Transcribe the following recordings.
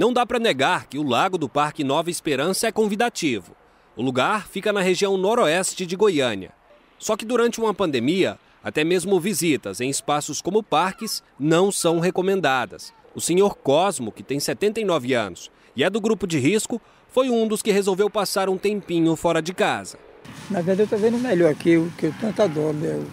Não dá para negar que o lago do Parque Nova Esperança é convidativo. O lugar fica na região noroeste de Goiânia. Só que durante uma pandemia, até mesmo visitas em espaços como parques não são recomendadas. O senhor Cosmo, que tem 79 anos e é do grupo de risco, foi um dos que resolveu passar um tempinho fora de casa. Na verdade, eu estou vendo melhor aqui, o que eu tanta dó, meu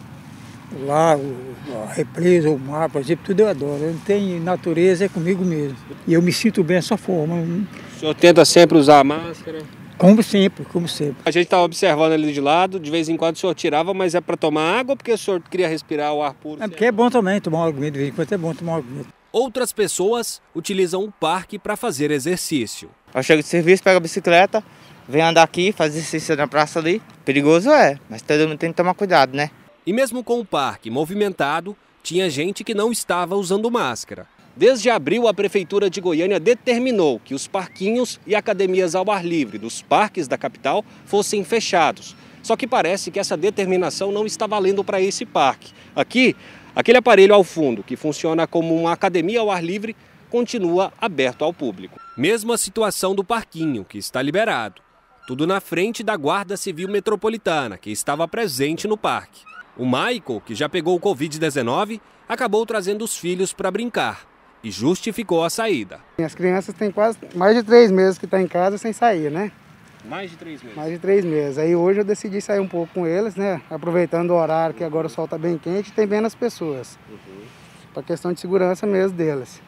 lá, a represa, o mapa, tudo eu adoro. não tem natureza, é comigo mesmo. E eu me sinto bem dessa forma. O senhor tenta sempre usar a máscara? Como sempre, como sempre. A gente estava tá observando ali de lado, de vez em quando o senhor tirava, mas é para tomar água ou porque o senhor queria respirar o ar puro? É porque é bom também tomar água, aguinha, de vez em quando é bom tomar água. aguinha. Outras pessoas utilizam o parque para fazer exercício. Eu chego de serviço, pego a bicicleta, venho andar aqui, fazer exercício na praça ali. Perigoso é, mas todo mundo tem que tomar cuidado, né? E mesmo com o parque movimentado, tinha gente que não estava usando máscara. Desde abril, a Prefeitura de Goiânia determinou que os parquinhos e academias ao ar livre dos parques da capital fossem fechados. Só que parece que essa determinação não está valendo para esse parque. Aqui, aquele aparelho ao fundo, que funciona como uma academia ao ar livre, continua aberto ao público. Mesmo a situação do parquinho, que está liberado. Tudo na frente da Guarda Civil Metropolitana, que estava presente no parque. O Michael, que já pegou o Covid-19, acabou trazendo os filhos para brincar e justificou a saída. As crianças têm quase mais de três meses que estão tá em casa sem sair, né? Mais de três meses? Mais de três meses. Aí hoje eu decidi sair um pouco com eles, né? Aproveitando o horário que agora o sol está bem quente e tem menos pessoas. Uhum. Para questão de segurança mesmo delas.